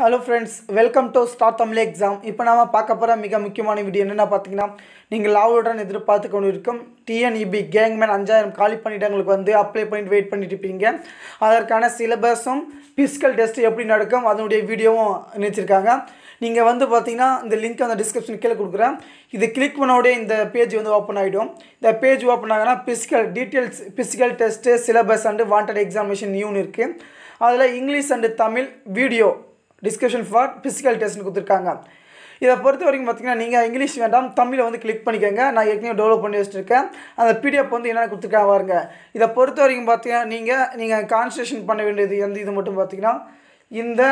hello friends welcome to Star Tamil Exam இப்போ நாம் பார்க்க போகிற மிக முக்கியமான வீடியோ என்னென்ன பார்த்தீங்கன்னா நீங்கள் லாவுடன் எதிர்பார்த்து கொண்டு இருக்கும் டிஎன்இபி கேங்மேன் e அஞ்சாயிரம் காலி பணியிடங்களுக்கு வந்து அப்ளை பண்ணிட்டு வெயிட் பண்ணிட்டு இருப்பீங்க அதற்கான சிலபஸும் பிசிக்கல் டெஸ்ட்டு எப்படி நடக்கும் அதனுடைய வீடியோவும் நினைச்சிருக்காங்க நீங்கள் வந்து பார்த்தீங்கன்னா இந்த லிங்க் அந்த டிஸ்கிரிப்ஷன் கீழே கொடுக்குறேன் இது கிளிக் பண்ணோடய இந்த பேஜ் வந்து ஓப்பன் ஆகிடும் இந்த பேஜ் ஓப்பன் ஆகினா physical details physical test syllabus and wanted examination நியூன்னு இருக்குது அதில் English and Tamil video description for physical டெஸ்ட்னு கொடுத்துருக்காங்க இதை பொறுத்த வரைக்கும் பார்த்தீங்கன்னா நீங்கள் இங்கிலீஷ் வேண்டாம் தமிழை வந்து கிளிக் பண்ணிக்கோங்க நான் ஏற்கனவே டெவலப் பண்ணி வச்சுருக்கேன் அந்த பிடிஎஃப் வந்து என்னென்ன கொடுத்துருக்காங்க பாருங்க இதை பொறுத்த வரைக்கும் பார்த்தீங்கன்னா நீங்கள் நீங்கள் கான்சன்ட்ரேஷன் பண்ண வேண்டியது எந்த இது மட்டும் பார்த்தீங்கன்னா இந்த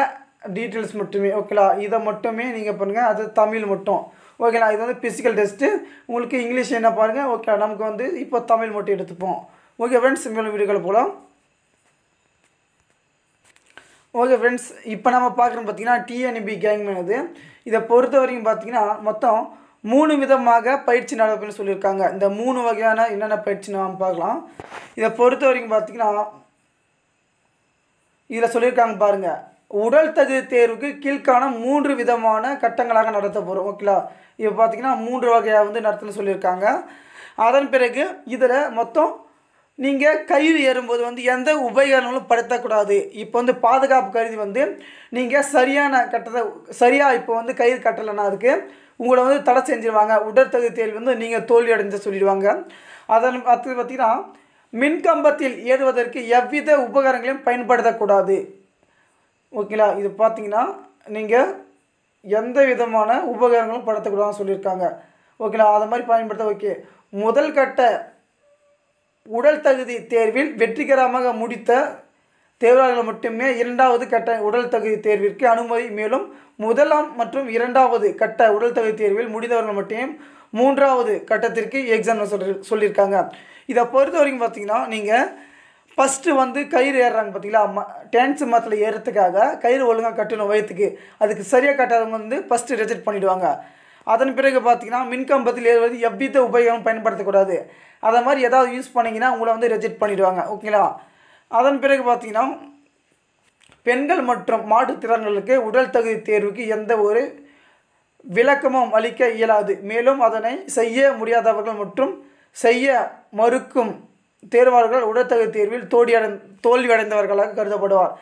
டீட்டெயில்ஸ் மட்டுமே ஓகேலா இதை மட்டுமே நீங்கள் பண்ணுங்கள் அது தமிழ் மட்டும் ஓகேலா இது வந்து ஃபிசிக்கல் டெஸ்ட்டு உங்களுக்கு இங்கிலீஷ் என்ன பாருங்கள் ஓகே நமக்கு வந்து இப்போ தமிழ் மட்டும் எடுத்துப்போம் ஓகே ஃப்ரெண்ட்ஸ் மேலும் வீடுகளை போகலாம் ஓகே ஃப்ரெண்ட்ஸ் இப்போ நம்ம பார்க்குறோம் பார்த்தீங்கன்னா டிஎன்இபி கேங்மேன் அது இதை பொறுத்த வரைக்கும் பார்த்தீங்கன்னா மொத்தம் மூணு விதமாக பயிற்சி நடப்புன்னு சொல்லியிருக்காங்க இந்த மூணு வகையான என்னென்ன பயிற்சி நாம் பார்க்கலாம் இதை பொறுத்த வரைக்கும் பார்த்தீங்கன்னா இதில் சொல்லியிருக்காங்க பாருங்கள் உடல் தகுதி தேர்வுக்கு கீழ்கான மூன்று விதமான கட்டங்களாக நடத்த போகிறோம் ஓகேலா இப்போ பார்த்திங்கன்னா மூன்று வகையாக வந்து நடத்தணும்னு சொல்லியிருக்காங்க அதன் பிறகு இதில் மொத்தம் நீங்கள் கயிறு ஏறும்போது வந்து எந்த உபகரணங்களும் படுத்தக்கூடாது இப்போ வந்து பாதுகாப்பு கருதி வந்து நீங்கள் சரியான கட்டத்தை சரியாக இப்போ வந்து கயிறு கட்டலைன்னா அதுக்கு உங்களை வந்து தடை செஞ்சிருவாங்க உடற்தகுதி தேர்வு வந்து நீங்கள் தோல்வி அடைஞ்ச சொல்லிடுவாங்க அதன் அது பார்த்திங்கன்னா மின்கம்பத்தில் ஏறுவதற்கு எவ்வித உபகரணங்களையும் பயன்படுத்தக்கூடாது ஓகேங்களா இது பார்த்தீங்கன்னா நீங்கள் எந்த விதமான உபகரணங்களும் படுத்தக்கூடாதுன்னு சொல்லியிருக்காங்க ஓகேங்களா அதை மாதிரி பயன்படுத்த ஓகே முதல் கட்ட உடல் தகுதி தேர்வில் வெற்றிகரமாக முடித்த தேர்வாளர்கள் மட்டுமே இரண்டாவது கட்ட உடல் தகுதி தேர்விற்கு அனுமதி மேலும் முதலாம் மற்றும் இரண்டாவது கட்ட உடல் தகுதி தேர்வில் முடிந்தவர்கள் மட்டுமே மூன்றாவது கட்டத்திற்கு எக்ஸாம் சொல்லி சொல்லியிருக்காங்க இதை பொறுத்த வரைக்கும் பார்த்தீங்கன்னா நீங்கள் ஃபஸ்ட்டு வந்து கயிறு ஏறுறாங்க பார்த்தீங்களா ம டேன்ஸு மரத்தில் ஏறுறதுக்காக கயிறு ஒழுங்காக கட்டணும் வயிற்றுக்கு அதுக்கு சரியாக கட்டாதவங்க வந்து ஃபஸ்ட்டு ரிஜெக்ட் பண்ணிவிடுவாங்க அதன் பிறகு பார்த்தீங்கன்னா மின்கம்பத்தில் ஏறுவது எவ்வித உபயோகம் பயன்படுத்தக்கூடாது அதை மாதிரி ஏதாவது யூஸ் பண்ணிங்கன்னா உங்களை வந்து ரெஜெக்ட் பண்ணிவிடுவாங்க ஓகேங்களா அதன் பிறகு பார்த்தீங்கன்னா பெண்கள் மற்றும் மாற்றுத்திறன்களுக்கு உடல் தகுதி தேர்வுக்கு எந்த ஒரு விளக்கமும் அளிக்க இயலாது மேலும் அதனை செய்ய முடியாதவர்கள் மற்றும் செய்ய மறுக்கும் தேர்வாளர்கள் உடற்தகுதி தேர்வில் தோடியடை தோல்வியடைந்தவர்களாக கருதப்படுவார்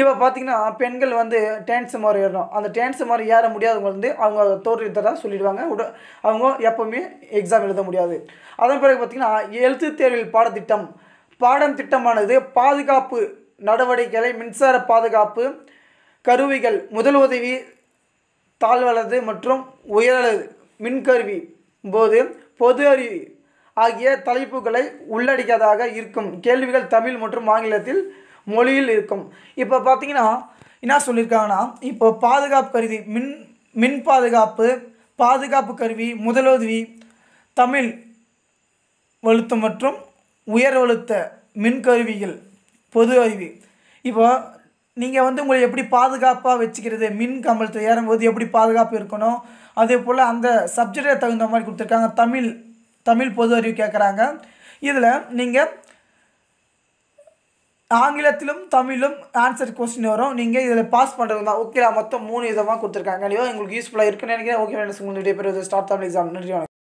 இப்போ பார்த்திங்கன்னா பெண்கள் வந்து டேன்ஸ் மாதிரி ஏறணும் அந்த டேன்ஸ் மாதிரி ஏற முடியாதவங்க வந்து அவங்க தோற்றுவித்ததாக சொல்லிடுவாங்க உட அவங்க எப்போவுமே எக்ஸாம் எழுத முடியாது அதன் பிறகு பார்த்திங்கன்னா எழுத்து தேர்வில் பாடத்திட்டம் பாடம் திட்டமானது பாதுகாப்பு நடவடிக்கைகளை மின்சார பாதுகாப்பு கருவிகள் முதல் உதவி தாழ்வளது மற்றும் உயரளது மின்கருவி போது பொது அறிவு ஆகிய தலைப்புகளை உள்ளடக்கியதாக இருக்கும் கேள்விகள் தமிழ் மற்றும் ஆங்கிலத்தில் மொழியில் இருக்கும் இப்போ பார்த்தீங்கன்னா என்ன சொல்லியிருக்காங்கன்னா இப்போ பாதுகாப்பு கருவி மின் மின் பாதுகாப்பு பாதுகாப்பு கருவி முதலுதவி தமிழ் வலுத்து மற்றும் உயர் வலுத்த மின்கருவிகள் பொது அறிவு இப்போ நீங்கள் வந்து உங்களை எப்படி பாதுகாப்பாக வச்சுக்கிறது மின் கம்பளத்தில் ஏறும்போது எப்படி பாதுகாப்பு இருக்கணும் அதே போல் அந்த சப்ஜெக்டை தகுந்த மாதிரி கொடுத்துருக்காங்க தமிழ் தமிழ் பொது அறிவு கேட்குறாங்க இதில் நீங்கள் ஆங்கிலத்திலும் தமிழும் ஆன்சர் கொஸ்டின் வரும் நீங்கள் இதில் பாஸ் பண்ணுறது தான் ஓகே மொத்தம் மூணு விதமாக கொடுத்துருக்காங்க கண்டிப்பாக உங்களுக்கு யூஸ்ஃபுல்லாக இருக்குன்னு நினைக்கிறேன் ஓகே ஸ்டார்ட் தமிழ் எக்ஸாம் நன்றி